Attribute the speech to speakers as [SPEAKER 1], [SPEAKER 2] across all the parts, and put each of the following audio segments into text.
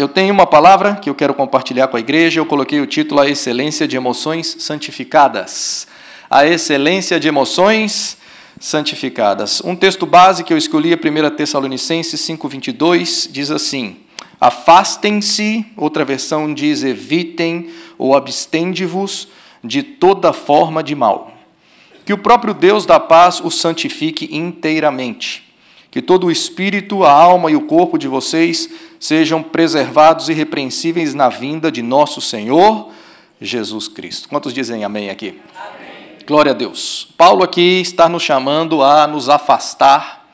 [SPEAKER 1] eu tenho uma palavra que eu quero compartilhar com a igreja. Eu coloquei o título A Excelência de Emoções Santificadas. A Excelência de Emoções Santificadas. Um texto base que eu escolhi, 1 é Tessalonicenses 5,22, diz assim: Afastem-se, outra versão diz evitem ou abstende-vos de toda forma de mal. Que o próprio Deus da paz o santifique inteiramente que todo o espírito, a alma e o corpo de vocês sejam preservados irrepreensíveis na vinda de nosso Senhor Jesus Cristo. Quantos dizem amém aqui? Amém. Glória a Deus. Paulo aqui está nos chamando a nos afastar,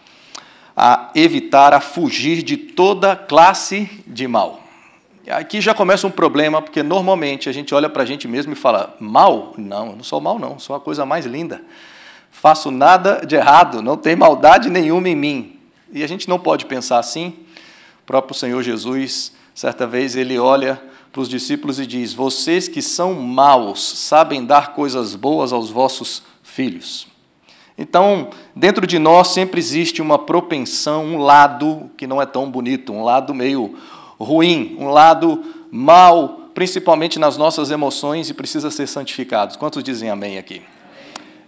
[SPEAKER 1] a evitar, a fugir de toda classe de mal. Aqui já começa um problema, porque normalmente a gente olha para a gente mesmo e fala: mal? Não, eu não sou mal, não, sou a coisa mais linda faço nada de errado, não tem maldade nenhuma em mim. E a gente não pode pensar assim. O próprio Senhor Jesus, certa vez, ele olha para os discípulos e diz: Vocês que são maus sabem dar coisas boas aos vossos filhos. Então, dentro de nós sempre existe uma propensão, um lado que não é tão bonito, um lado meio ruim, um lado mal, principalmente nas nossas emoções e precisa ser santificado. Quantos dizem amém aqui?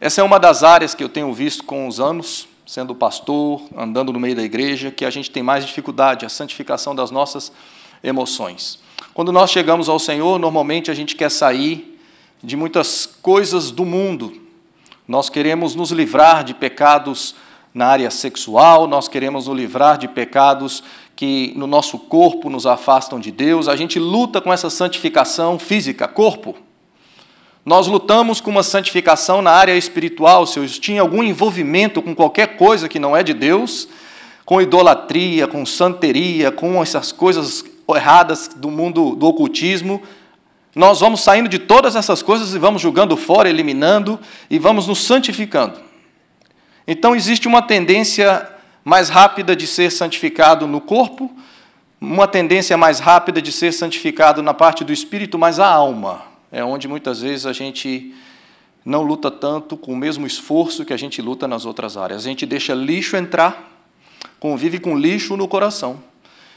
[SPEAKER 1] Essa é uma das áreas que eu tenho visto com os anos, sendo pastor, andando no meio da igreja, que a gente tem mais dificuldade, a santificação das nossas emoções. Quando nós chegamos ao Senhor, normalmente a gente quer sair de muitas coisas do mundo. Nós queremos nos livrar de pecados na área sexual, nós queremos nos livrar de pecados que no nosso corpo nos afastam de Deus. A gente luta com essa santificação física, corpo. Nós lutamos com uma santificação na área espiritual, se eu tinha algum envolvimento com qualquer coisa que não é de Deus, com idolatria, com santeria, com essas coisas erradas do mundo do ocultismo, nós vamos saindo de todas essas coisas e vamos julgando fora, eliminando e vamos nos santificando. Então existe uma tendência mais rápida de ser santificado no corpo, uma tendência mais rápida de ser santificado na parte do espírito, mas a alma é onde muitas vezes a gente não luta tanto com o mesmo esforço que a gente luta nas outras áreas. A gente deixa lixo entrar, convive com lixo no coração.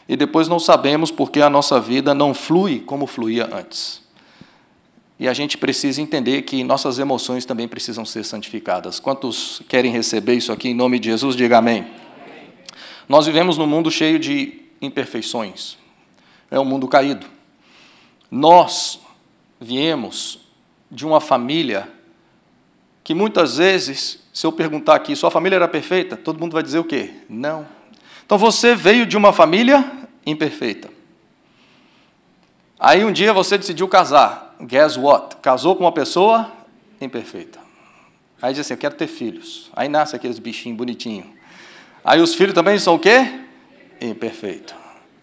[SPEAKER 1] E depois não sabemos por que a nossa vida não flui como fluía antes. E a gente precisa entender que nossas emoções também precisam ser santificadas. Quantos querem receber isso aqui em nome de Jesus? Diga amém. amém. Nós vivemos num mundo cheio de imperfeições. É um mundo caído. Nós viemos de uma família que muitas vezes, se eu perguntar aqui, sua família era perfeita? Todo mundo vai dizer o quê? Não. Então você veio de uma família imperfeita. Aí um dia você decidiu casar. Guess what? Casou com uma pessoa imperfeita. Aí diz assim: Eu quero ter filhos. Aí nasce aqueles bichinhos bonitinhos. Aí os filhos também são o quê? Imperfeito.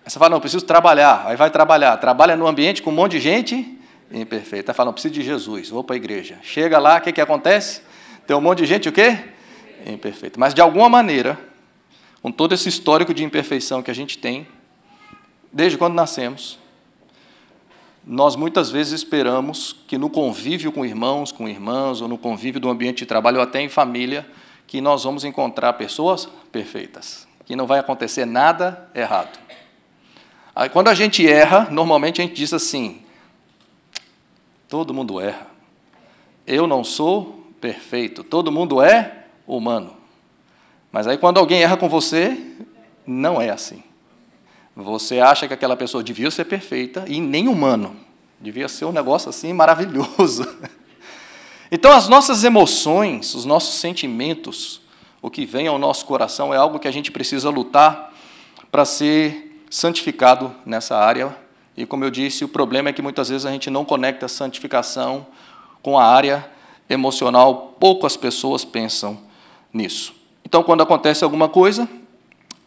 [SPEAKER 1] Aí você fala: Não, preciso trabalhar. Aí vai trabalhar. Trabalha num ambiente com um monte de gente imperfeito. Está falando, preciso de Jesus, vou para a igreja. Chega lá, o que, que acontece? Tem um monte de gente, o quê? Imperfeito. Mas de alguma maneira, com todo esse histórico de imperfeição que a gente tem, desde quando nascemos, nós muitas vezes esperamos que no convívio com irmãos, com irmãs, ou no convívio do ambiente de trabalho, ou até em família, que nós vamos encontrar pessoas perfeitas, que não vai acontecer nada errado. Aí, quando a gente erra, normalmente a gente diz assim: Todo mundo erra. Eu não sou perfeito. Todo mundo é humano. Mas aí, quando alguém erra com você, não é assim. Você acha que aquela pessoa devia ser perfeita e nem humano. Devia ser um negócio assim maravilhoso. Então, as nossas emoções, os nossos sentimentos, o que vem ao nosso coração é algo que a gente precisa lutar para ser santificado nessa área e como eu disse, o problema é que muitas vezes a gente não conecta a santificação com a área emocional. Poucas pessoas pensam nisso. Então, quando acontece alguma coisa,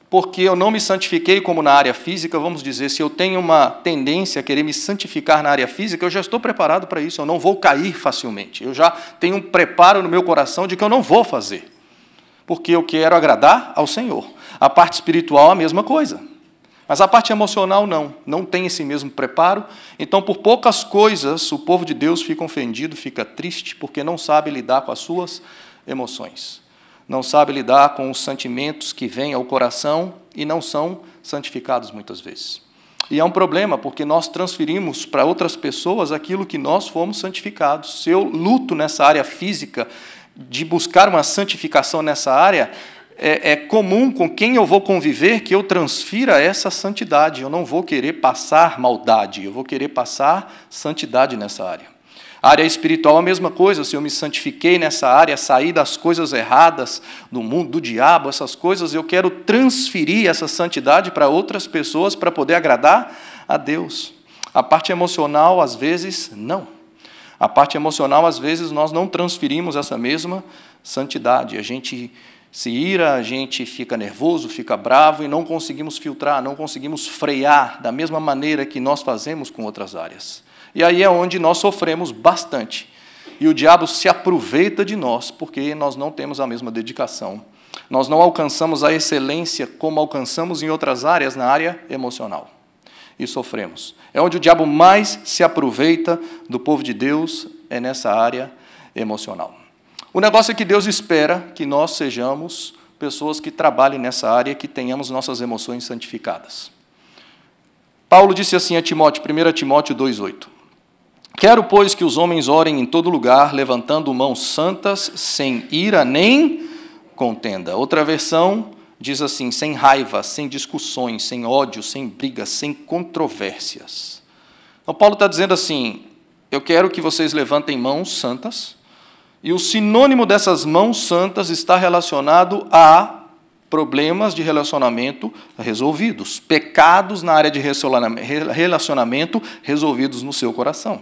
[SPEAKER 1] porque eu não me santifiquei como na área física, vamos dizer, se eu tenho uma tendência a querer me santificar na área física, eu já estou preparado para isso, eu não vou cair facilmente. Eu já tenho um preparo no meu coração de que eu não vou fazer, porque eu quero agradar ao Senhor. A parte espiritual é a mesma coisa. Mas a parte emocional não, não tem esse mesmo preparo. Então, por poucas coisas, o povo de Deus fica ofendido, fica triste, porque não sabe lidar com as suas emoções. Não sabe lidar com os sentimentos que vêm ao coração e não são santificados muitas vezes. E é um problema, porque nós transferimos para outras pessoas aquilo que nós fomos santificados. Se eu luto nessa área física, de buscar uma santificação nessa área, é, é, comum com quem eu vou conviver que eu transfira essa santidade. Eu não vou querer passar maldade, eu vou querer passar santidade nessa área. A área espiritual, a mesma coisa, se eu me santifiquei nessa área, saí das coisas erradas, do mundo, do diabo, essas coisas, eu quero transferir essa santidade para outras pessoas para poder agradar a Deus. A parte emocional, às vezes, não. A parte emocional, às vezes, nós não transferimos essa mesma santidade. A gente se ira, a gente fica nervoso, fica bravo e não conseguimos filtrar, não conseguimos frear da mesma maneira que nós fazemos com outras áreas. E aí é onde nós sofremos bastante. E o diabo se aproveita de nós porque nós não temos a mesma dedicação. Nós não alcançamos a excelência como alcançamos em outras áreas, na área emocional. E sofremos. É onde o diabo mais se aproveita do povo de Deus, é nessa área emocional. O negócio é que Deus espera que nós sejamos pessoas que trabalhem nessa área, que tenhamos nossas emoções santificadas. Paulo disse assim a Timóteo, 1 Timóteo 2,8: Quero, pois, que os homens orem em todo lugar, levantando mãos santas, sem ira nem contenda. Outra versão diz assim: sem raiva, sem discussões, sem ódio, sem brigas, sem controvérsias. Então, Paulo está dizendo assim: eu quero que vocês levantem mãos santas e o sinônimo dessas mãos santas está relacionado a problemas de relacionamento resolvidos, pecados na área de relacionamento resolvidos no seu coração.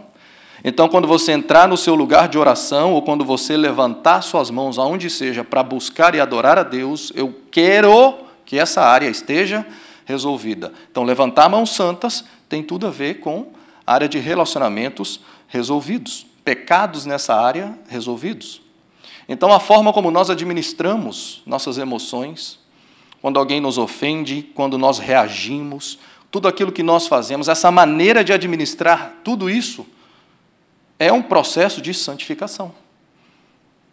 [SPEAKER 1] Então, quando você entrar no seu lugar de oração ou quando você levantar suas mãos aonde seja para buscar e adorar a Deus, eu quero que essa área esteja resolvida. Então, levantar mãos santas tem tudo a ver com área de relacionamentos resolvidos pecados nessa área resolvidos. Então, a forma como nós administramos nossas emoções, quando alguém nos ofende, quando nós reagimos, tudo aquilo que nós fazemos, essa maneira de administrar tudo isso, é um processo de santificação.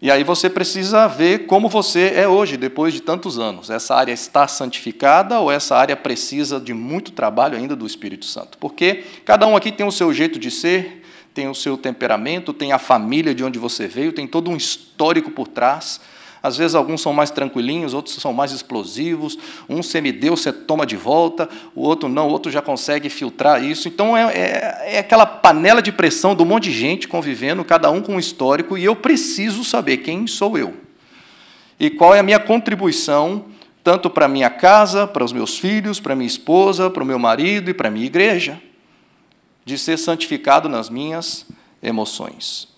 [SPEAKER 1] E aí você precisa ver como você é hoje, depois de tantos anos. Essa área está santificada ou essa área precisa de muito trabalho ainda do Espírito Santo? Porque cada um aqui tem o seu jeito de ser, tem o seu temperamento, tem a família de onde você veio, tem todo um histórico por trás. Às vezes alguns são mais tranquilinhos, outros são mais explosivos. Um semideus você toma de volta, o outro não, o outro já consegue filtrar isso. Então é, é, é aquela panela de pressão do um monte de gente convivendo, cada um com um histórico, e eu preciso saber quem sou eu e qual é a minha contribuição tanto para minha casa, para os meus filhos, para minha esposa, para o meu marido e para minha igreja de ser santificado nas minhas emoções.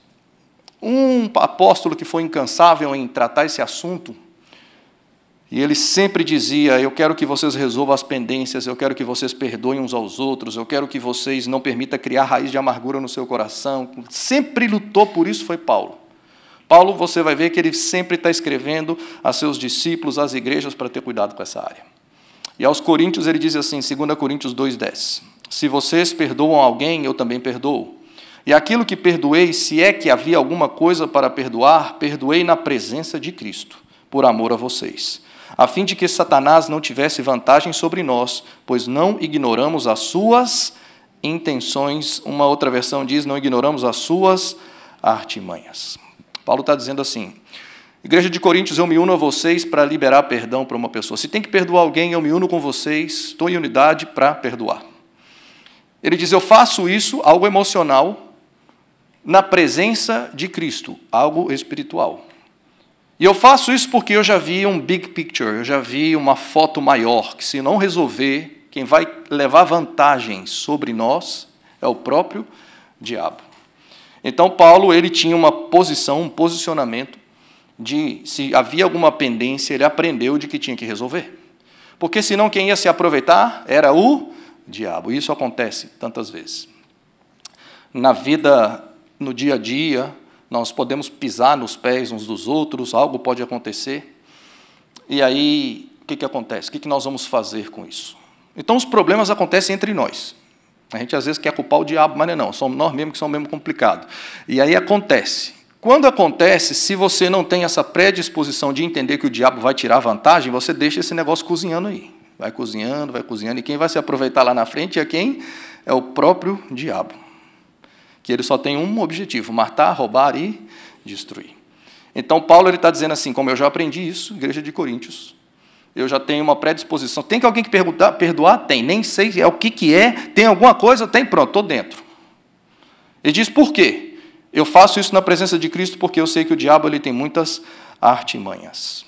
[SPEAKER 1] Um apóstolo que foi incansável em tratar esse assunto, e ele sempre dizia: Eu quero que vocês resolvam as pendências, eu quero que vocês perdoem uns aos outros, eu quero que vocês não permitam criar raiz de amargura no seu coração. Sempre lutou por isso foi Paulo. Paulo, você vai ver que ele sempre está escrevendo a seus discípulos, às igrejas, para ter cuidado com essa área. E aos Coríntios, ele diz assim, 2 Coríntios 2,10: se vocês perdoam alguém, eu também perdoo. E aquilo que perdoei, se é que havia alguma coisa para perdoar, perdoei na presença de Cristo, por amor a vocês, a fim de que Satanás não tivesse vantagem sobre nós, pois não ignoramos as suas intenções. Uma outra versão diz: não ignoramos as suas artimanhas. Paulo está dizendo assim: Igreja de Coríntios, eu me uno a vocês para liberar perdão para uma pessoa. Se tem que perdoar alguém, eu me uno com vocês, estou em unidade para perdoar. Ele diz: Eu faço isso, algo emocional, na presença de Cristo, algo espiritual. E eu faço isso porque eu já vi um big picture, eu já vi uma foto maior, que se não resolver, quem vai levar vantagem sobre nós é o próprio diabo. Então Paulo, ele tinha uma posição, um posicionamento de se havia alguma pendência, ele aprendeu de que tinha que resolver. Porque senão quem ia se aproveitar era o diabo. Isso acontece tantas vezes. Na vida, no dia a dia, nós podemos pisar nos pés uns dos outros, algo pode acontecer. E aí, o que, que acontece? O que, que nós vamos fazer com isso? Então, os problemas acontecem entre nós. A gente às vezes quer culpar o diabo, mas não, é somos nós mesmos que somos mesmo complicados. E aí acontece. Quando acontece, se você não tem essa predisposição de entender que o diabo vai tirar vantagem, você deixa esse negócio cozinhando aí. Vai cozinhando, vai cozinhando, e quem vai se aproveitar lá na frente é quem? É o próprio diabo. Que ele só tem um objetivo: matar, roubar e destruir. Então, Paulo está dizendo assim: como eu já aprendi isso, igreja de Coríntios, eu já tenho uma predisposição. Tem que alguém que perguntar, perdoar? Tem. Nem sei é o que, que é. Tem alguma coisa? Tem. Pronto, estou dentro. Ele diz por quê? Eu faço isso na presença de Cristo porque eu sei que o diabo ele tem muitas artimanhas.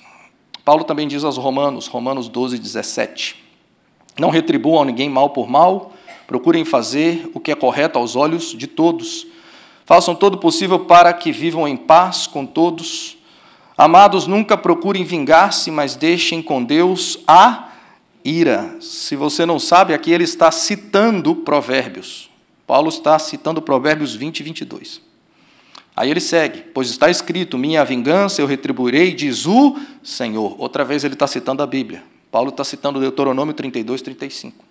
[SPEAKER 1] Paulo também diz aos Romanos, Romanos 12, 17: Não retribuam ninguém mal por mal, procurem fazer o que é correto aos olhos de todos. Façam todo o possível para que vivam em paz com todos. Amados, nunca procurem vingar-se, mas deixem com Deus a ira. Se você não sabe, aqui ele está citando Provérbios. Paulo está citando Provérbios 20 e 22. Aí ele segue, pois está escrito: Minha vingança eu retribuirei, diz o Senhor. Outra vez ele está citando a Bíblia. Paulo está citando Deuteronômio 32, 35.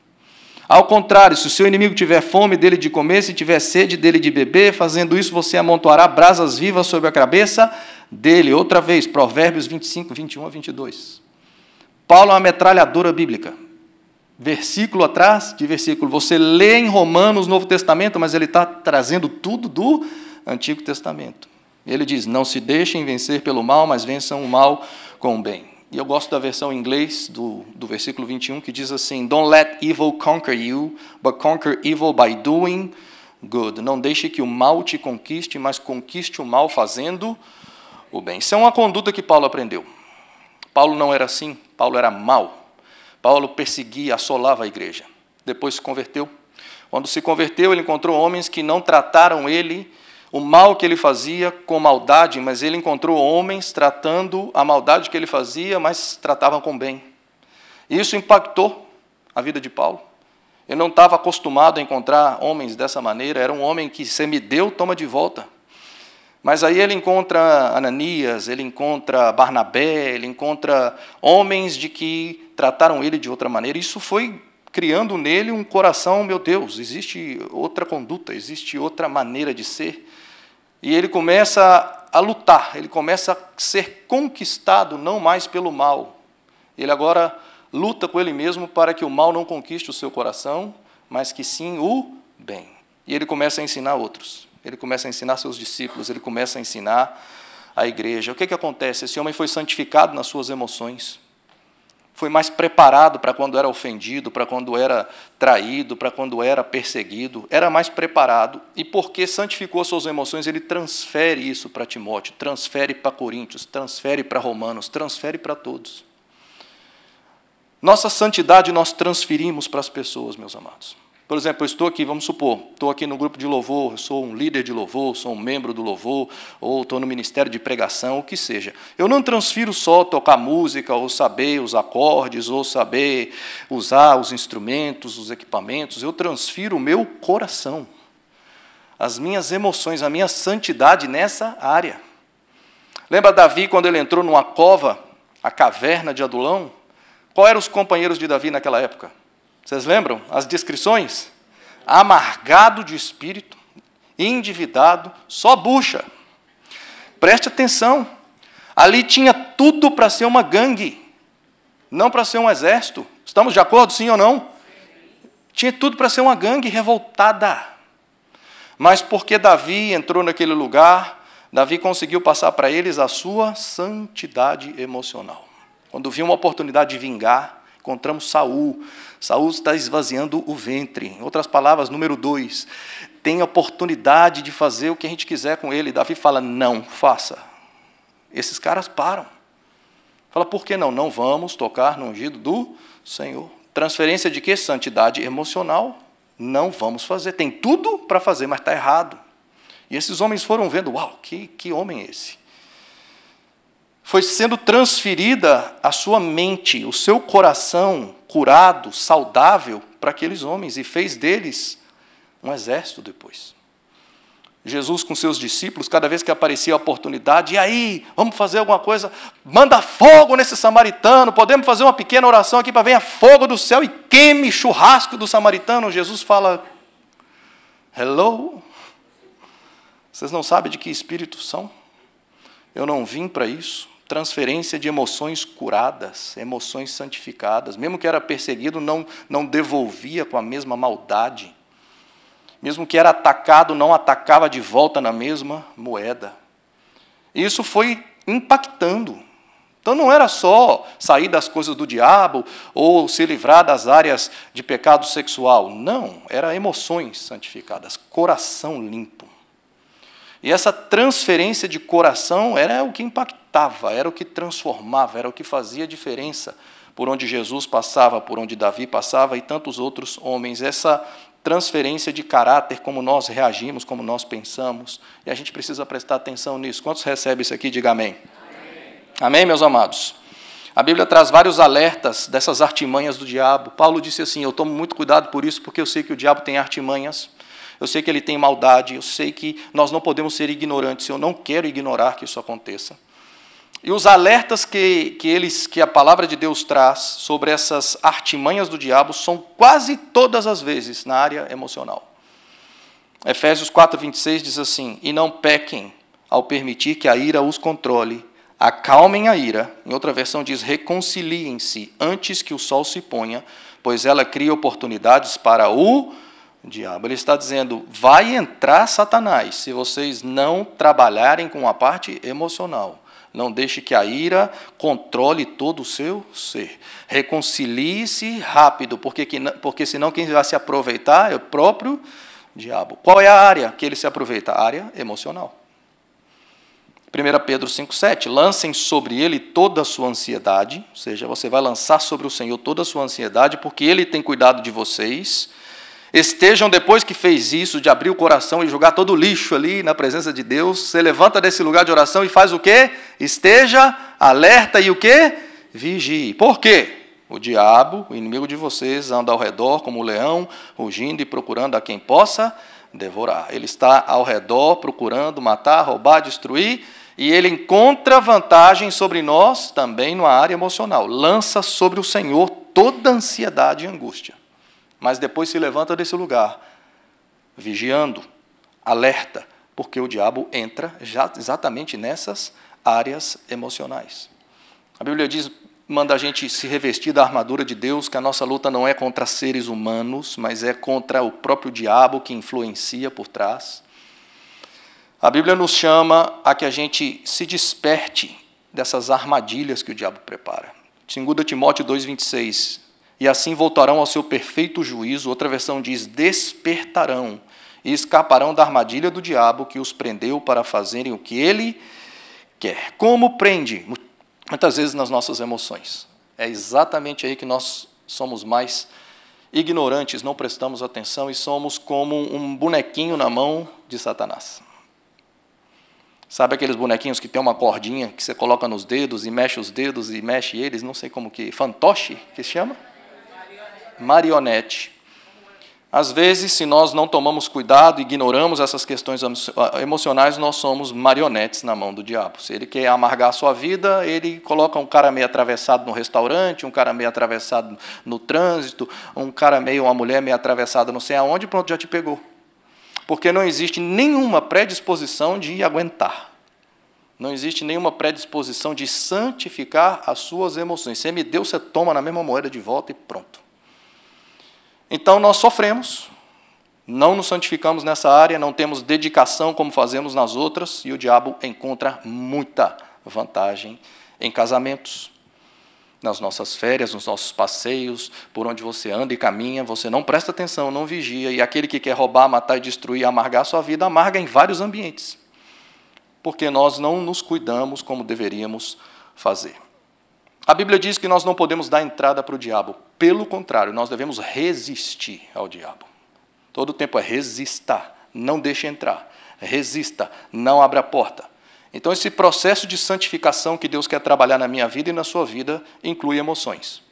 [SPEAKER 1] Ao contrário, se o seu inimigo tiver fome dele de comer, se tiver sede dele de beber, fazendo isso você amontoará brasas vivas sobre a cabeça dele. Outra vez, Provérbios 25, 21 a 22. Paulo é uma metralhadora bíblica. Versículo atrás de versículo. Você lê em Romanos, Novo Testamento, mas ele está trazendo tudo do Antigo Testamento. Ele diz: Não se deixem vencer pelo mal, mas vençam o mal com o bem. E eu gosto da versão em inglês do, do versículo 21 que diz assim: Don't let evil conquer you, but conquer evil by doing good. Não deixe que o mal te conquiste, mas conquiste o mal fazendo o bem. Isso é uma conduta que Paulo aprendeu. Paulo não era assim, Paulo era mau. Paulo perseguia, assolava a igreja. Depois se converteu. Quando se converteu, ele encontrou homens que não trataram ele o mal que ele fazia com maldade, mas ele encontrou homens tratando a maldade que ele fazia, mas tratavam com bem. E isso impactou a vida de Paulo. Ele não estava acostumado a encontrar homens dessa maneira, era um homem que se me deu, toma de volta. Mas aí ele encontra Ananias, ele encontra Barnabé, ele encontra homens de que trataram ele de outra maneira. Isso foi criando nele um coração, meu Deus, existe outra conduta, existe outra maneira de ser. E ele começa a lutar, ele começa a ser conquistado não mais pelo mal. Ele agora luta com ele mesmo para que o mal não conquiste o seu coração, mas que sim o bem. E ele começa a ensinar outros. Ele começa a ensinar seus discípulos, ele começa a ensinar a igreja. O que, é que acontece? Esse homem foi santificado nas suas emoções foi mais preparado para quando era ofendido, para quando era traído, para quando era perseguido, era mais preparado. E porque santificou suas emoções, ele transfere isso para Timóteo, transfere para Coríntios, transfere para Romanos, transfere para todos. Nossa santidade nós transferimos para as pessoas, meus amados. Por exemplo, eu estou aqui, vamos supor, estou aqui no grupo de louvor, sou um líder de louvor, sou um membro do louvor, ou estou no ministério de pregação, o que seja. Eu não transfiro só tocar música, ou saber os acordes, ou saber usar os instrumentos, os equipamentos, eu transfiro o meu coração, as minhas emoções, a minha santidade nessa área. Lembra Davi quando ele entrou numa cova, a caverna de Adulão? Qual eram os companheiros de Davi naquela época? Vocês lembram as descrições? Amargado de espírito, endividado, só bucha. Preste atenção. Ali tinha tudo para ser uma gangue, não para ser um exército. Estamos de acordo, sim ou não? Tinha tudo para ser uma gangue revoltada. Mas porque Davi entrou naquele lugar, Davi conseguiu passar para eles a sua santidade emocional. Quando viu uma oportunidade de vingar, Encontramos Saul. Saul está esvaziando o ventre. Em outras palavras, número dois, tem oportunidade de fazer o que a gente quiser com ele. Davi fala: não, faça. Esses caras param. Fala, por que não? Não vamos tocar no ungido do Senhor. Transferência de quê? Santidade emocional. Não vamos fazer. Tem tudo para fazer, mas está errado. E esses homens foram vendo: uau, que, que homem é esse foi sendo transferida a sua mente, o seu coração curado, saudável para aqueles homens e fez deles um exército depois. Jesus com seus discípulos, cada vez que aparecia a oportunidade, e aí, vamos fazer alguma coisa, manda fogo nesse samaritano, podemos fazer uma pequena oração aqui para venha fogo do céu e queime churrasco do samaritano. Jesus fala: Hello? Vocês não sabem de que espírito são? Eu não vim para isso transferência de emoções curadas, emoções santificadas. Mesmo que era perseguido, não, não devolvia com a mesma maldade. Mesmo que era atacado, não atacava de volta na mesma moeda. E isso foi impactando. Então não era só sair das coisas do diabo ou se livrar das áreas de pecado sexual. Não, era emoções santificadas, coração limpo. E essa transferência de coração era o que impactava era o que transformava, era o que fazia diferença por onde Jesus passava, por onde Davi passava e tantos outros homens. Essa transferência de caráter, como nós reagimos, como nós pensamos, e a gente precisa prestar atenção nisso. Quantos recebem isso aqui? Diga Amém, amém meus amados. A Bíblia traz vários alertas dessas artimanhas do diabo. Paulo disse assim: Eu tomo muito cuidado por isso, porque eu sei que o diabo tem artimanhas, eu sei que ele tem maldade, eu sei que nós não podemos ser ignorantes, eu não quero ignorar que isso aconteça. E os alertas que, que, eles, que a palavra de Deus traz sobre essas artimanhas do diabo são quase todas as vezes na área emocional. Efésios 4,26 diz assim: E não pequem ao permitir que a ira os controle, acalmem a ira. Em outra versão diz: reconciliem-se antes que o sol se ponha, pois ela cria oportunidades para o diabo. Ele está dizendo: vai entrar Satanás se vocês não trabalharem com a parte emocional. Não deixe que a ira controle todo o seu ser. Reconcilie-se rápido, porque, que, porque senão quem vai se aproveitar é o próprio diabo. Qual é a área que ele se aproveita? A área emocional. 1 Pedro 5,7: Lancem sobre ele toda a sua ansiedade, ou seja, você vai lançar sobre o Senhor toda a sua ansiedade, porque ele tem cuidado de vocês estejam, depois que fez isso, de abrir o coração e jogar todo o lixo ali na presença de Deus, Se levanta desse lugar de oração e faz o quê? Esteja alerta e o quê? Vigie. Por quê? O diabo, o inimigo de vocês, anda ao redor como o leão, rugindo e procurando a quem possa devorar. Ele está ao redor procurando matar, roubar, destruir, e ele encontra vantagem sobre nós também na área emocional. Lança sobre o Senhor toda ansiedade e angústia mas depois se levanta desse lugar, vigiando, alerta, porque o diabo entra já exatamente nessas áreas emocionais. A Bíblia diz, manda a gente se revestir da armadura de Deus, que a nossa luta não é contra seres humanos, mas é contra o próprio diabo que influencia por trás. A Bíblia nos chama a que a gente se desperte dessas armadilhas que o diabo prepara. 2 Timóteo 2,26 e assim voltarão ao seu perfeito juízo. Outra versão diz: despertarão e escaparão da armadilha do diabo que os prendeu para fazerem o que ele quer. Como prende? Muitas vezes nas nossas emoções. É exatamente aí que nós somos mais ignorantes, não prestamos atenção e somos como um bonequinho na mão de Satanás. Sabe aqueles bonequinhos que tem uma cordinha que você coloca nos dedos e mexe os dedos e mexe eles, não sei como que, fantoche que se chama? marionete. Às vezes, se nós não tomamos cuidado, ignoramos essas questões ah, emocionais, nós somos marionetes na mão do diabo. Se ele quer amargar a sua vida, ele coloca um cara meio atravessado no restaurante, um cara meio atravessado no trânsito, um cara meio, uma mulher meio atravessada não sei aonde, pronto, já te pegou. Porque não existe nenhuma predisposição de aguentar. Não existe nenhuma predisposição de santificar as suas emoções. Você me deu, você toma na mesma moeda de volta e pronto. Então nós sofremos, não nos santificamos nessa área, não temos dedicação como fazemos nas outras, e o diabo encontra muita vantagem em casamentos. Nas nossas férias, nos nossos passeios, por onde você anda e caminha, você não presta atenção, não vigia, e aquele que quer roubar, matar e destruir, amargar sua vida, amarga em vários ambientes, porque nós não nos cuidamos como deveríamos fazer. A Bíblia diz que nós não podemos dar entrada para o diabo. Pelo contrário, nós devemos resistir ao diabo. Todo o tempo é resistar, não deixe entrar. Resista, não abra a porta. Então, esse processo de santificação que Deus quer trabalhar na minha vida e na sua vida inclui emoções.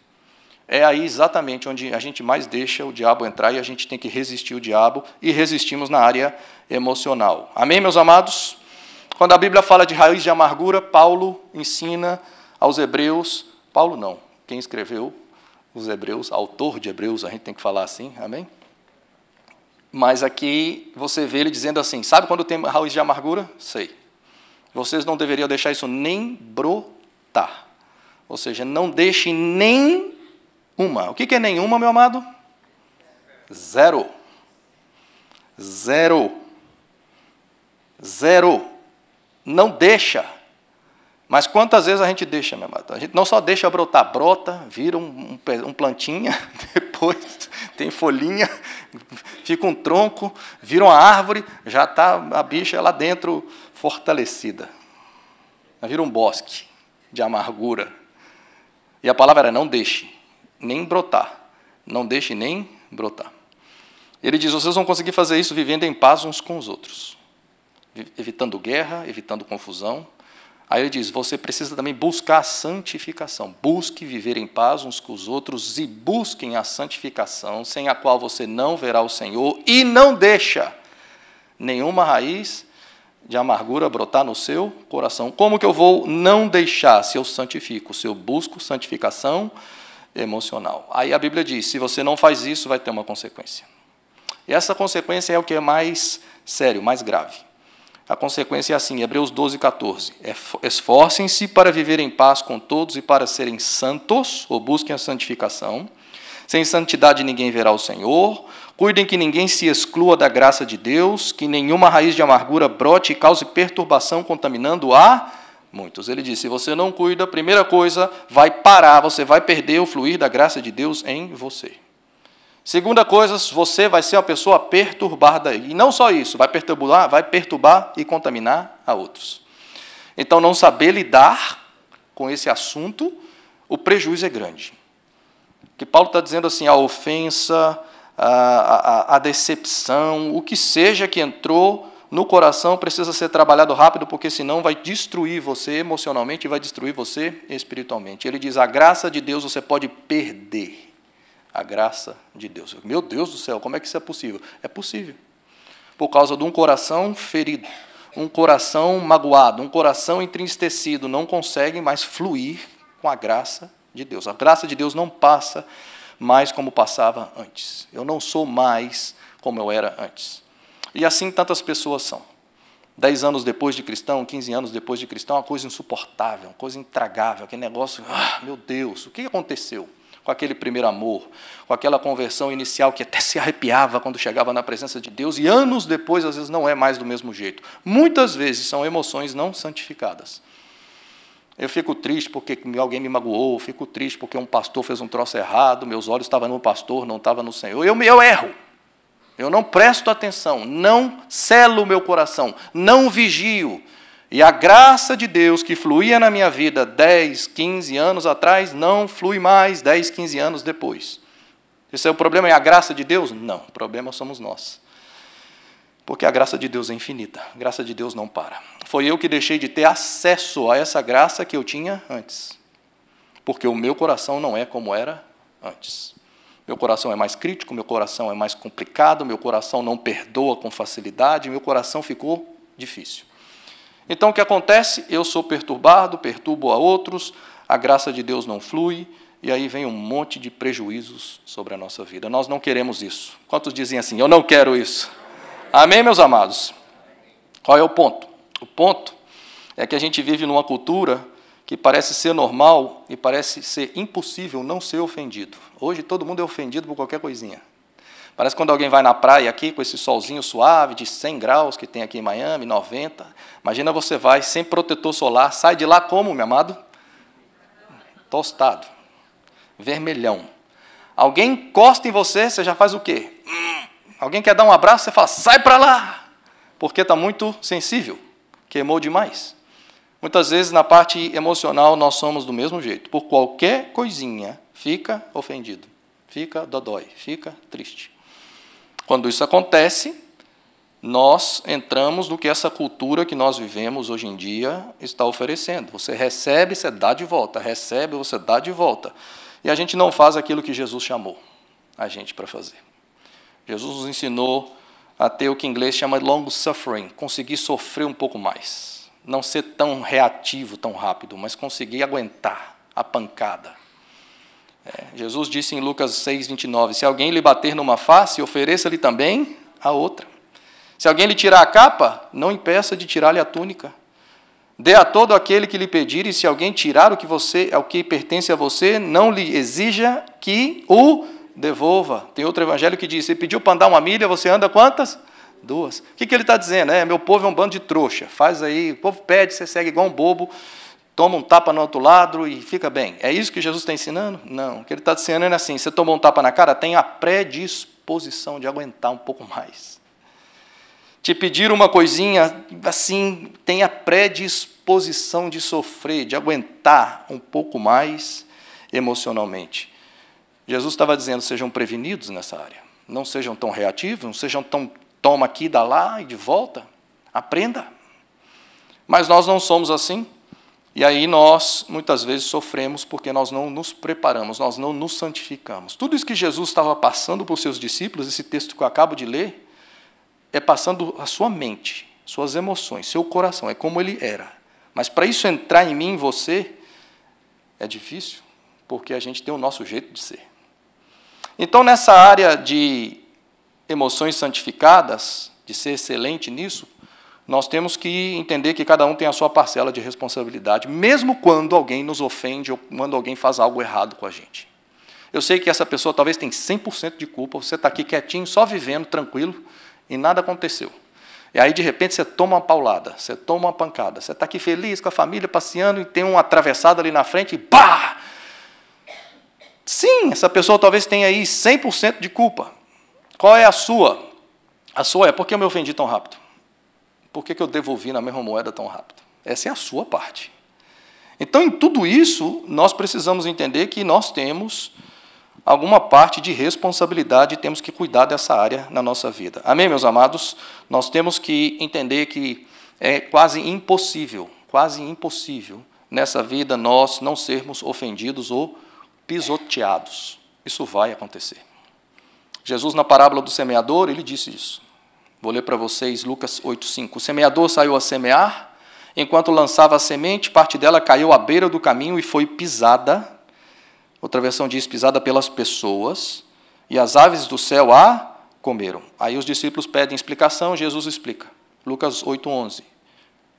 [SPEAKER 1] É aí exatamente onde a gente mais deixa o diabo entrar e a gente tem que resistir o diabo e resistimos na área emocional. Amém, meus amados? Quando a Bíblia fala de raiz de amargura, Paulo ensina aos Hebreus, Paulo não. Quem escreveu os Hebreus, autor de Hebreus, a gente tem que falar assim, amém? Mas aqui você vê ele dizendo assim: sabe quando tem raiz de amargura? Sei. Vocês não deveriam deixar isso nem brotar. Ou seja, não deixe nem uma. O que é nenhuma, meu amado? Zero. Zero. Zero. Não deixa. Mas quantas vezes a gente deixa, meu amado? A gente não só deixa brotar, brota, vira um, um, plantinha, depois tem folhinha, fica um tronco, vira uma árvore, já está a bicha é lá dentro fortalecida. Vira um bosque de amargura. E a palavra era: não deixe nem brotar, não deixe nem brotar. Ele diz: vocês vão conseguir fazer isso vivendo em paz uns com os outros, evitando guerra, evitando confusão Aí ele diz: você precisa também buscar a santificação. Busque viver em paz uns com os outros e busquem a santificação, sem a qual você não verá o Senhor e não deixa nenhuma raiz de amargura brotar no seu coração. Como que eu vou não deixar se eu santifico, se eu busco santificação emocional? Aí a Bíblia diz: se você não faz isso, vai ter uma consequência. E essa consequência é o que é mais sério, mais grave. A consequência é assim, Hebreus 12, 14. É esforcem-se para viver em paz com todos e para serem santos, ou busquem a santificação. Sem santidade ninguém verá o Senhor. Cuidem que ninguém se exclua da graça de Deus, que nenhuma raiz de amargura brote e cause perturbação, contaminando a muitos. Ele disse: se você não cuida, primeira coisa, vai parar, você vai perder o fluir da graça de Deus em você. Segunda coisa, você vai ser uma pessoa perturbada. E não só isso, vai perturbar, vai perturbar e contaminar a outros. Então, não saber lidar com esse assunto, o prejuízo é grande. Que Paulo está dizendo assim: a ofensa, a, a, a decepção, o que seja que entrou no coração precisa ser trabalhado rápido, porque senão vai destruir você emocionalmente e vai destruir você espiritualmente. Ele diz: a graça de Deus você pode perder a graça de Deus. Meu Deus do céu, como é que isso é possível? É possível. Por causa de um coração ferido, um coração magoado, um coração entristecido, não consegue mais fluir com a graça de Deus. A graça de Deus não passa mais como passava antes. Eu não sou mais como eu era antes. E assim tantas pessoas são. Dez anos depois de cristão, 15 anos depois de cristão, é uma coisa insuportável, uma coisa intragável, aquele negócio, ah, meu Deus, o que aconteceu? com aquele primeiro amor, com aquela conversão inicial que até se arrepiava quando chegava na presença de Deus, e anos depois, às vezes, não é mais do mesmo jeito. Muitas vezes são emoções não santificadas. Eu fico triste porque alguém me magoou, fico triste porque um pastor fez um troço errado, meus olhos estavam no pastor, não estavam no Senhor. Eu, eu erro. Eu não presto atenção, não celo o meu coração, não vigio. E a graça de Deus que fluía na minha vida 10, 15 anos atrás, não flui mais 10, 15 anos depois. Esse é o problema, é a graça de Deus? Não, o problema somos nós. Porque a graça de Deus é infinita, a graça de Deus não para. Foi eu que deixei de ter acesso a essa graça que eu tinha antes. Porque o meu coração não é como era antes. Meu coração é mais crítico, meu coração é mais complicado, meu coração não perdoa com facilidade, meu coração ficou difícil. Então o que acontece? Eu sou perturbado, perturbo a outros, a graça de Deus não flui, e aí vem um monte de prejuízos sobre a nossa vida. Nós não queremos isso. Quantos dizem assim? Eu não quero isso. Amém, meus amados? Qual é o ponto? O ponto é que a gente vive numa cultura que parece ser normal e parece ser impossível não ser ofendido. Hoje todo mundo é ofendido por qualquer coisinha. Parece quando alguém vai na praia aqui, com esse solzinho suave de 100 graus que tem aqui em Miami, 90, imagina você vai sem protetor solar, sai de lá como, meu amado? Tostado, vermelhão. Alguém encosta em você, você já faz o quê? Hum, alguém quer dar um abraço, você fala, sai para lá, porque está muito sensível, queimou demais. Muitas vezes, na parte emocional, nós somos do mesmo jeito. Por qualquer coisinha, fica ofendido, fica dodói, fica triste. Quando isso acontece, nós entramos no que essa cultura que nós vivemos hoje em dia está oferecendo. Você recebe, você dá de volta, recebe, você dá de volta. E a gente não faz aquilo que Jesus chamou a gente para fazer. Jesus nos ensinou a ter o que em inglês chama de long suffering, conseguir sofrer um pouco mais, não ser tão reativo tão rápido, mas conseguir aguentar a pancada, é, Jesus disse em Lucas 6:29, Se alguém lhe bater numa face, ofereça-lhe também a outra. Se alguém lhe tirar a capa, não impeça de tirar-lhe a túnica. Dê a todo aquele que lhe pedir, e se alguém tirar o que você, ao que pertence a você, não lhe exija que o devolva. Tem outro evangelho que diz: você pediu para andar uma milha, você anda quantas? Duas. O que, que ele está dizendo? É, meu povo é um bando de trouxa. Faz aí, o povo pede, você segue igual um bobo toma um tapa no outro lado e fica bem. É isso que Jesus está ensinando? Não. O que ele está ensinando é assim: você toma um tapa na cara, tem a predisposição de aguentar um pouco mais. Te pedir uma coisinha, assim, tem a predisposição de sofrer, de aguentar um pouco mais emocionalmente. Jesus estava dizendo: sejam prevenidos nessa área. Não sejam tão reativos, não sejam tão toma aqui, dá lá e de volta. Aprenda. Mas nós não somos assim. E aí nós, muitas vezes, sofremos porque nós não nos preparamos, nós não nos santificamos. Tudo isso que Jesus estava passando para os seus discípulos, esse texto que eu acabo de ler, é passando a sua mente, suas emoções, seu coração, é como ele era. Mas para isso entrar em mim, em você, é difícil, porque a gente tem o nosso jeito de ser. Então, nessa área de emoções santificadas, de ser excelente nisso, nós temos que entender que cada um tem a sua parcela de responsabilidade, mesmo quando alguém nos ofende ou quando alguém faz algo errado com a gente. Eu sei que essa pessoa talvez tenha 100% de culpa, você está aqui quietinho, só vivendo, tranquilo, e nada aconteceu. E aí, de repente, você toma uma paulada, você toma uma pancada, você está aqui feliz com a família, passeando, e tem um atravessado ali na frente, e pá! Sim, essa pessoa talvez tenha aí 100% de culpa. Qual é a sua? A sua é, por que eu me ofendi tão rápido? por que, que eu devolvi na mesma moeda tão rápido? Essa é a sua parte. Então, em tudo isso, nós precisamos entender que nós temos alguma parte de responsabilidade e temos que cuidar dessa área na nossa vida. Amém, meus amados? Nós temos que entender que é quase impossível, quase impossível, nessa vida nós não sermos ofendidos ou pisoteados. Isso vai acontecer. Jesus, na parábola do semeador, ele disse isso. Vou ler para vocês Lucas 8:5. O semeador saiu a semear, enquanto lançava a semente, parte dela caiu à beira do caminho e foi pisada. Outra versão diz pisada pelas pessoas, e as aves do céu a comeram. Aí os discípulos pedem explicação, Jesus explica. Lucas 8:11.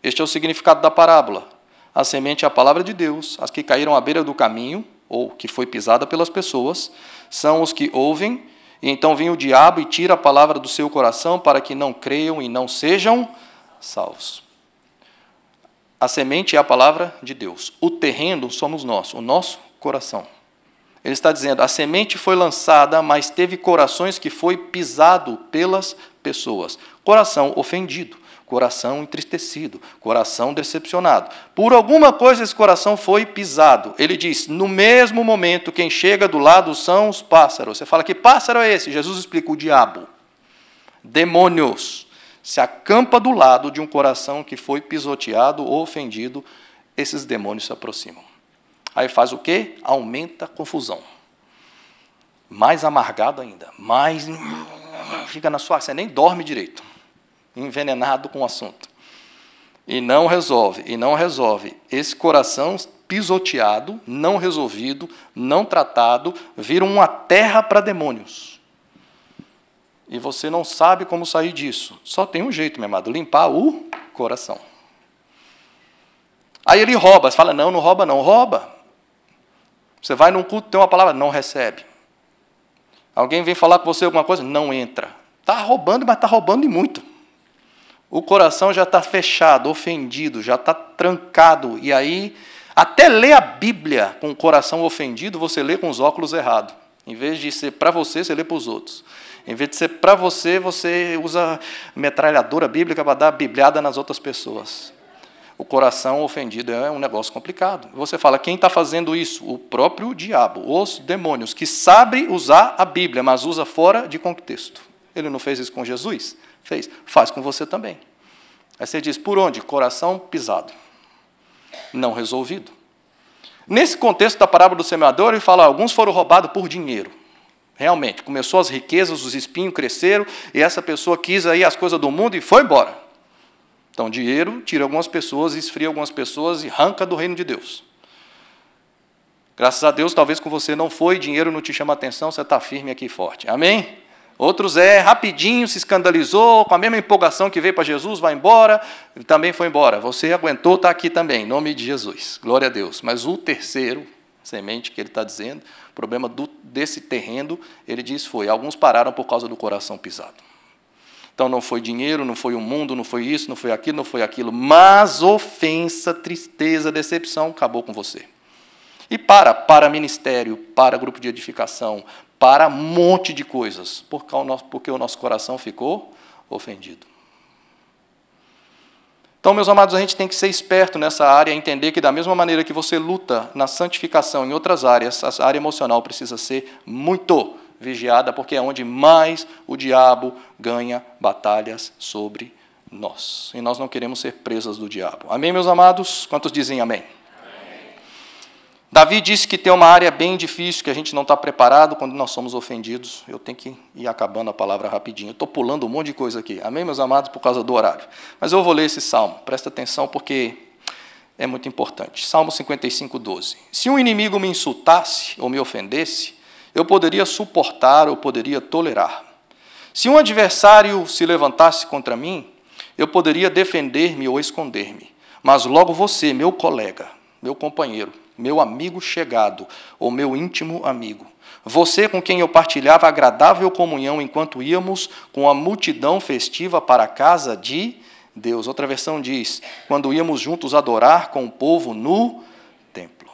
[SPEAKER 1] Este é o significado da parábola. A semente é a palavra de Deus, as que caíram à beira do caminho ou que foi pisada pelas pessoas, são os que ouvem e Então vem o diabo e tira a palavra do seu coração para que não creiam e não sejam salvos. A semente é a palavra de Deus. O terreno somos nós, o nosso coração. Ele está dizendo: a semente foi lançada, mas teve corações que foi pisado pelas pessoas. Coração ofendido coração entristecido, coração decepcionado. Por alguma coisa esse coração foi pisado. Ele diz: no mesmo momento, quem chega do lado são os pássaros. Você fala: que pássaro é esse? Jesus explica: o diabo. Demônios se acampa do lado de um coração que foi pisoteado ou ofendido, esses demônios se aproximam. Aí faz o quê? Aumenta a confusão. Mais amargado ainda, mais fica na sua, você nem dorme direito envenenado com o assunto. E não resolve, e não resolve. Esse coração pisoteado, não resolvido, não tratado, vira uma terra para demônios. E você não sabe como sair disso. Só tem um jeito, meu amado, limpar o coração. Aí ele rouba, você fala, não, não rouba não, rouba. Você vai num culto, tem uma palavra, não recebe. Alguém vem falar com você alguma coisa, não entra. Está roubando, mas está roubando e muito. O coração já está fechado, ofendido, já está trancado. E aí, até ler a Bíblia com o coração ofendido, você lê com os óculos errados. Em vez de ser para você, você lê para os outros. Em vez de ser para você, você usa metralhadora bíblica para dar bibliada nas outras pessoas. O coração ofendido é um negócio complicado. Você fala, quem está fazendo isso? O próprio diabo, os demônios, que sabe usar a Bíblia, mas usa fora de contexto. Ele não fez isso com Jesus? fez. Faz com você também. Aí você diz: por onde? Coração pisado, não resolvido. Nesse contexto da parábola do semeador, ele fala: alguns foram roubados por dinheiro. Realmente, começou as riquezas, os espinhos cresceram, e essa pessoa quis aí as coisas do mundo e foi embora. Então, dinheiro tira algumas pessoas, esfria algumas pessoas e arranca do reino de Deus. Graças a Deus, talvez com você não foi, dinheiro não te chama atenção, você está firme aqui forte. Amém? Outros é rapidinho, se escandalizou, com a mesma empolgação que veio para Jesus, vai embora, também foi embora. Você aguentou, está aqui também, em nome de Jesus. Glória a Deus. Mas o terceiro, semente que ele está dizendo, o problema do, desse terreno, ele diz foi: alguns pararam por causa do coração pisado. Então não foi dinheiro, não foi o mundo, não foi isso, não foi aquilo, não foi aquilo, mas ofensa, tristeza, decepção acabou com você. E para, para ministério, para grupo de edificação, para um monte de coisas, porque o nosso coração ficou ofendido. Então, meus amados, a gente tem que ser esperto nessa área, entender que da mesma maneira que você luta na santificação em outras áreas, a área emocional precisa ser muito vigiada, porque é onde mais o diabo ganha batalhas sobre nós. E nós não queremos ser presas do diabo. Amém, meus amados? Quantos dizem amém? Davi disse que tem uma área bem difícil que a gente não está preparado quando nós somos ofendidos. Eu tenho que ir acabando a palavra rapidinho. Estou pulando um monte de coisa aqui. Amém, meus amados, por causa do horário. Mas eu vou ler esse salmo. Presta atenção porque é muito importante. Salmo 55, 12. Se um inimigo me insultasse ou me ofendesse, eu poderia suportar ou poderia tolerar. Se um adversário se levantasse contra mim, eu poderia defender-me ou esconder-me. Mas logo você, meu colega, meu companheiro, meu amigo chegado, ou meu íntimo amigo. Você com quem eu partilhava agradável comunhão enquanto íamos com a multidão festiva para a casa de Deus. Outra versão diz: quando íamos juntos adorar com o povo no templo.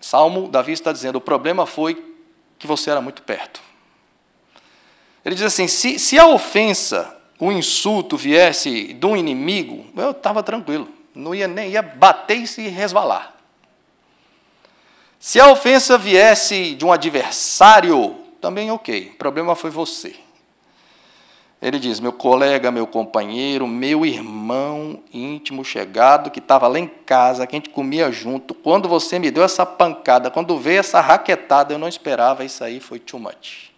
[SPEAKER 1] Salmo, Davi está dizendo: o problema foi que você era muito perto. Ele diz assim: se, se a ofensa, o insulto viesse de um inimigo, eu estava tranquilo, não ia nem ia bater e se resvalar. Se a ofensa viesse de um adversário, também ok, o problema foi você. Ele diz: meu colega, meu companheiro, meu irmão íntimo chegado, que estava lá em casa, que a gente comia junto. Quando você me deu essa pancada, quando veio essa raquetada, eu não esperava, isso aí foi too much.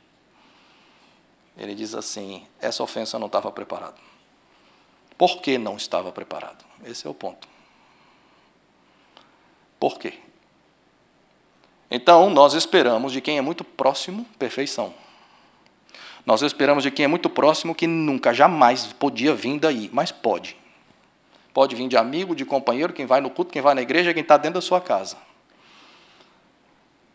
[SPEAKER 1] Ele diz assim: essa ofensa não estava preparado. Por que não estava preparado? Esse é o ponto. Por quê? Então, nós esperamos de quem é muito próximo perfeição. Nós esperamos de quem é muito próximo que nunca, jamais podia vir daí, mas pode. Pode vir de amigo, de companheiro, quem vai no culto, quem vai na igreja, quem está dentro da sua casa.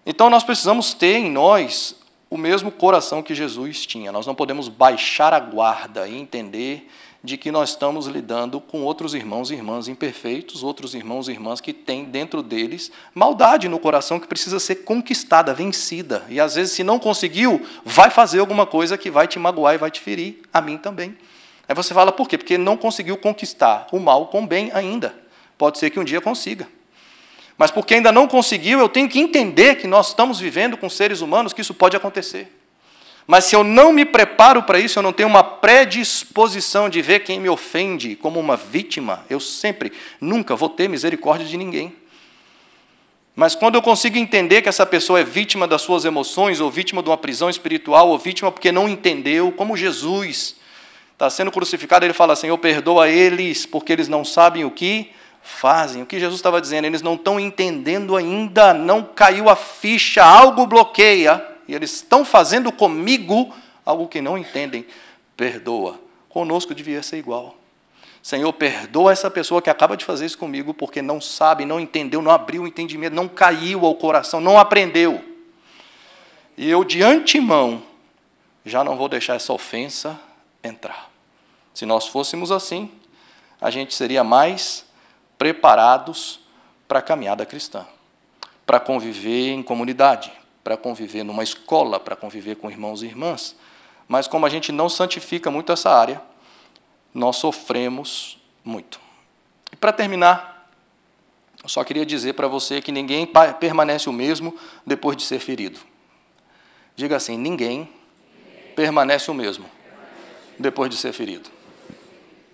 [SPEAKER 1] Então, nós precisamos ter em nós o mesmo coração que Jesus tinha. Nós não podemos baixar a guarda e entender de que nós estamos lidando com outros irmãos e irmãs imperfeitos, outros irmãos e irmãs que têm dentro deles maldade no coração que precisa ser conquistada, vencida. E às vezes, se não conseguiu, vai fazer alguma coisa que vai te magoar e vai te ferir, a mim também. Aí você fala, por quê? Porque não conseguiu conquistar o mal com o bem ainda. Pode ser que um dia consiga. Mas porque ainda não conseguiu, eu tenho que entender que nós estamos vivendo com seres humanos que isso pode acontecer. Mas se eu não me preparo para isso, eu não tenho uma predisposição de ver quem me ofende como uma vítima, eu sempre, nunca vou ter misericórdia de ninguém. Mas quando eu consigo entender que essa pessoa é vítima das suas emoções, ou vítima de uma prisão espiritual, ou vítima porque não entendeu, como Jesus está sendo crucificado, ele fala assim: Eu perdoa eles, porque eles não sabem o que fazem. O que Jesus estava dizendo, eles não estão entendendo ainda, não caiu a ficha, algo bloqueia e eles estão fazendo comigo algo que não entendem. Perdoa. Conosco devia ser igual. Senhor, perdoa essa pessoa que acaba de fazer isso comigo, porque não sabe, não entendeu, não abriu o entendimento, não caiu ao coração, não aprendeu. E eu, de antemão, já não vou deixar essa ofensa entrar. Se nós fôssemos assim, a gente seria mais preparados para a caminhada cristã, para conviver em comunidade, para conviver numa escola, para conviver com irmãos e irmãs, mas como a gente não santifica muito essa área, nós sofremos muito. E para terminar, eu só queria dizer para você que ninguém permanece o mesmo depois de ser ferido. Diga assim: ninguém, ninguém. permanece o mesmo depois de ser ferido.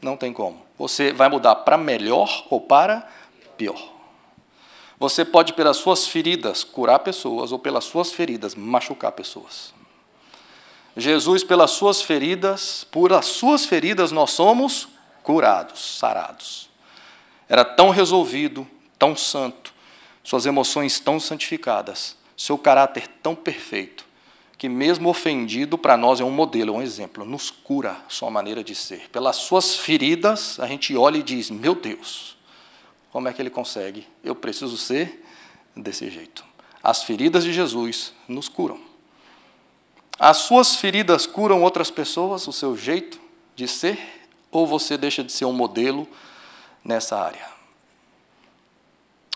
[SPEAKER 1] Não tem como. Você vai mudar para melhor ou para pior. Você pode, pelas suas feridas, curar pessoas, ou pelas suas feridas, machucar pessoas. Jesus, pelas suas feridas, por as suas feridas, nós somos curados, sarados. Era tão resolvido, tão santo, suas emoções tão santificadas, seu caráter tão perfeito, que, mesmo ofendido, para nós é um modelo, é um exemplo, nos cura sua maneira de ser. Pelas suas feridas, a gente olha e diz: Meu Deus, como é que ele consegue? Eu preciso ser desse jeito. As feridas de Jesus nos curam. As suas feridas curam outras pessoas, o seu jeito de ser, ou você deixa de ser um modelo nessa área?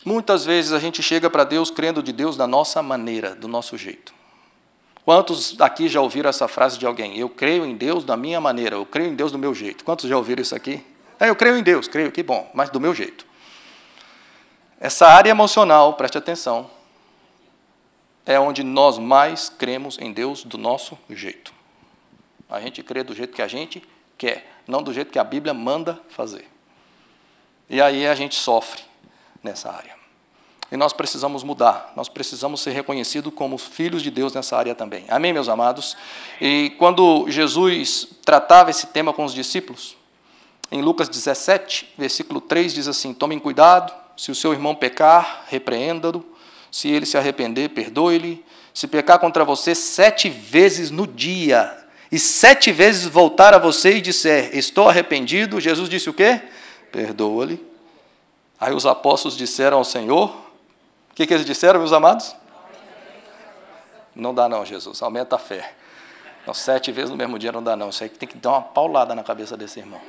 [SPEAKER 1] Muitas vezes a gente chega para Deus crendo de Deus da nossa maneira, do nosso jeito. Quantos aqui já ouviram essa frase de alguém? Eu creio em Deus da minha maneira, eu creio em Deus do meu jeito. Quantos já ouviram isso aqui? É, eu creio em Deus, creio, que bom, mas do meu jeito. Essa área emocional, preste atenção, é onde nós mais cremos em Deus do nosso jeito. A gente crê do jeito que a gente quer, não do jeito que a Bíblia manda fazer. E aí a gente sofre nessa área. E nós precisamos mudar, nós precisamos ser reconhecidos como filhos de Deus nessa área também. Amém, meus amados? E quando Jesus tratava esse tema com os discípulos, em Lucas 17, versículo 3, diz assim: Tomem cuidado se o seu irmão pecar, repreenda-o. Se ele se arrepender, perdoe-lhe. Se pecar contra você sete vezes no dia, e sete vezes voltar a você e disser: Estou arrependido, Jesus disse o quê? Perdoa-lhe. Aí os apóstolos disseram ao Senhor: O que, que eles disseram, meus amados? Não dá, não, Jesus, aumenta a fé. Não, sete vezes no mesmo dia não dá, não. Isso aí tem que dar uma paulada na cabeça desse irmão.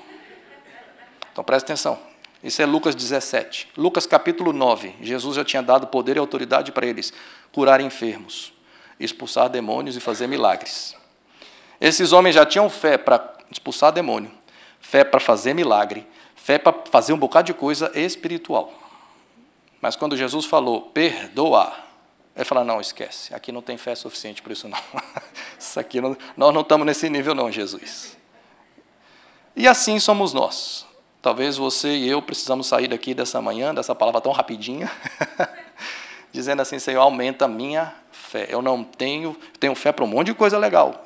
[SPEAKER 1] Então presta atenção. Isso é Lucas 17. Lucas capítulo 9. Jesus já tinha dado poder e autoridade para eles curar enfermos, expulsar demônios e fazer milagres. Esses homens já tinham fé para expulsar demônio, fé para fazer milagre, fé para fazer um bocado de coisa espiritual. Mas quando Jesus falou perdoar, ele falou: não, esquece, aqui não tem fé suficiente para isso, não. isso aqui não, nós não estamos nesse nível, não, Jesus. E assim somos nós. Talvez você e eu precisamos sair daqui dessa manhã, dessa palavra tão rapidinha, dizendo assim, Senhor, aumenta a minha fé. Eu não tenho, tenho fé para um monte de coisa legal,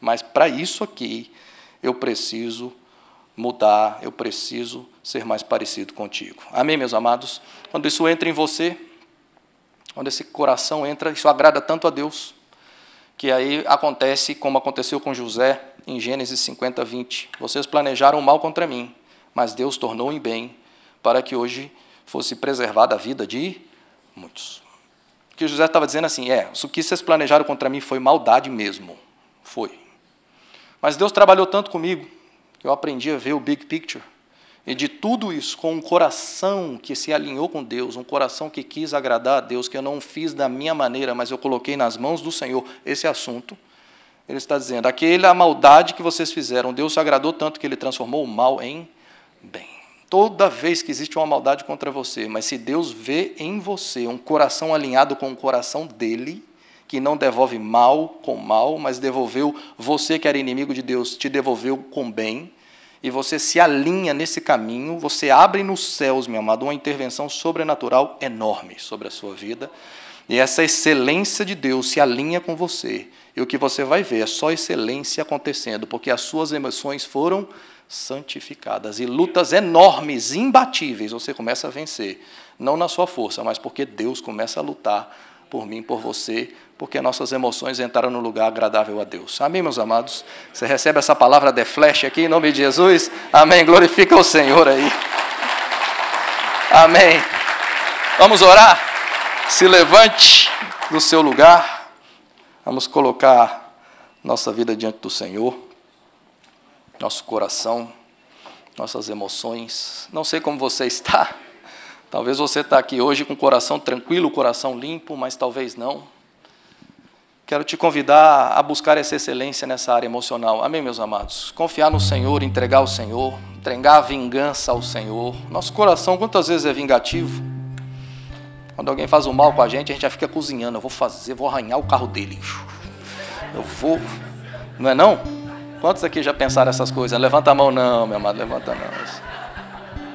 [SPEAKER 1] mas para isso aqui eu preciso mudar, eu preciso ser mais parecido contigo. Amém, meus amados? Quando isso entra em você, quando esse coração entra, isso agrada tanto a Deus, que aí acontece como aconteceu com José em Gênesis 50, 20. Vocês planejaram mal contra mim, mas Deus tornou em bem, para que hoje fosse preservada a vida de muitos. O que José estava dizendo assim é: o que vocês planejaram contra mim foi maldade mesmo. Foi. Mas Deus trabalhou tanto comigo, que eu aprendi a ver o big picture. E de tudo isso, com um coração que se alinhou com Deus, um coração que quis agradar a Deus, que eu não fiz da minha maneira, mas eu coloquei nas mãos do Senhor esse assunto, ele está dizendo: aquela maldade que vocês fizeram, Deus se agradou tanto que ele transformou o mal em bem. Toda vez que existe uma maldade contra você, mas se Deus vê em você um coração alinhado com o coração dele, que não devolve mal com mal, mas devolveu você que era inimigo de Deus, te devolveu com bem, e você se alinha nesse caminho, você abre nos céus, meu amado, uma intervenção sobrenatural enorme sobre a sua vida. E essa excelência de Deus se alinha com você. E o que você vai ver é só excelência acontecendo, porque as suas emoções foram santificadas. E lutas enormes, imbatíveis, você começa a vencer. Não na sua força, mas porque Deus começa a lutar por mim, por você, porque nossas emoções entraram no lugar agradável a Deus. Amém, meus amados? Você recebe essa palavra de flecha aqui em nome de Jesus? Amém. Glorifica o Senhor aí. Amém. Vamos orar? Se levante do seu lugar. Vamos colocar nossa vida diante do Senhor nosso coração, nossas emoções. Não sei como você está. Talvez você está aqui hoje com o coração tranquilo, o coração limpo, mas talvez não. Quero te convidar a buscar essa excelência nessa área emocional. Amém, meus amados? Confiar no Senhor, entregar ao Senhor, entregar a vingança ao Senhor. Nosso coração, quantas vezes é vingativo? Quando alguém faz o mal com a gente, a gente já fica cozinhando. Eu vou fazer, vou arranhar o carro dele. Eu vou. Não é não? Quantos aqui já pensaram essas coisas? Levanta a mão, não, meu amado, levanta não.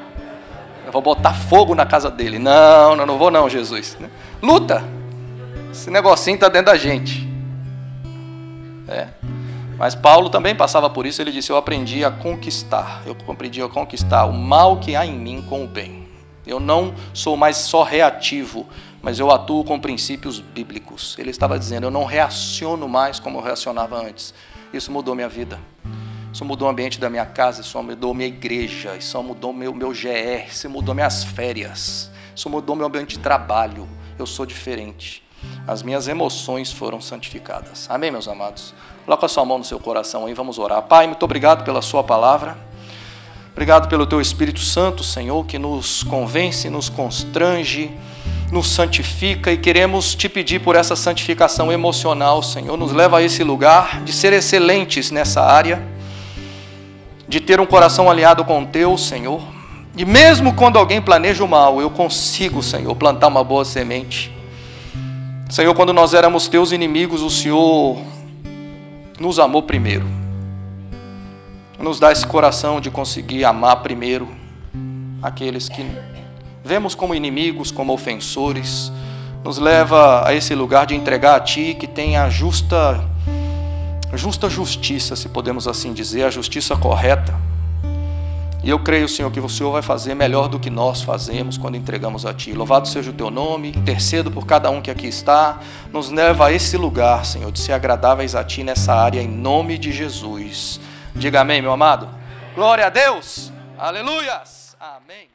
[SPEAKER 1] Eu vou botar fogo na casa dele. Não, não, não vou não, Jesus. Luta. Esse negocinho está dentro da gente. É. Mas Paulo também passava por isso, ele disse: Eu aprendi a conquistar, eu aprendi a conquistar o mal que há em mim com o bem. Eu não sou mais só reativo, mas eu atuo com princípios bíblicos. Ele estava dizendo: Eu não reaciono mais como eu reacionava antes. Isso mudou minha vida. Isso mudou o ambiente da minha casa, isso mudou minha igreja, isso mudou meu, meu GR, isso mudou minhas férias, isso mudou meu ambiente de trabalho. Eu sou diferente. As minhas emoções foram santificadas. Amém, meus amados? Coloca a sua mão no seu coração aí, vamos orar. Pai, muito obrigado pela sua palavra. Obrigado pelo teu Espírito Santo, Senhor, que nos convence, nos constrange nos santifica e queremos te pedir por essa santificação emocional, Senhor. Nos leva a esse lugar de ser excelentes nessa área, de ter um coração alinhado com o teu, Senhor. E mesmo quando alguém planeja o mal, eu consigo, Senhor, plantar uma boa semente. Senhor, quando nós éramos teus inimigos, o Senhor nos amou primeiro. Nos dá esse coração de conseguir amar primeiro aqueles que vemos como inimigos, como ofensores, nos leva a esse lugar de entregar a Ti que tem a justa, justa justiça, se podemos assim dizer, a justiça correta. E eu creio, Senhor, que o Senhor vai fazer melhor do que nós fazemos quando entregamos a Ti. Louvado seja o Teu nome, intercedo por cada um que aqui está. Nos leva a esse lugar, Senhor, de ser agradáveis a Ti nessa área, em nome de Jesus. Diga amém, meu amado. Glória a Deus. Aleluias. Amém.